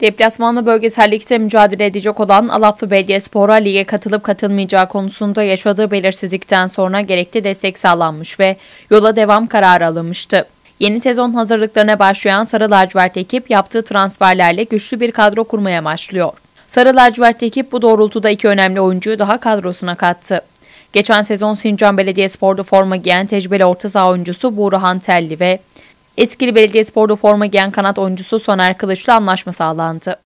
Deplasmanlı bölgesellikte mücadele edecek olan Alaflı Belediyespor'a lige katılıp katılmayacağı konusunda yaşadığı belirsizlikten sonra gerekli destek sağlanmış ve yola devam kararı alınmıştı. Yeni sezon hazırlıklarına başlayan Sarı Lacivert ekip yaptığı transferlerle güçlü bir kadro kurmaya başlıyor. Sarı Lacivert ekip bu doğrultuda iki önemli oyuncuyu daha kadrosuna kattı. Geçen sezon Sincan Belediyespor'da forma giyen tecrübeli orta saha oyuncusu Buğra Telli ve Eskili Belediyespor'da forma giyen kanat oyuncusu Soner Kılıç'la anlaşma sağlandı.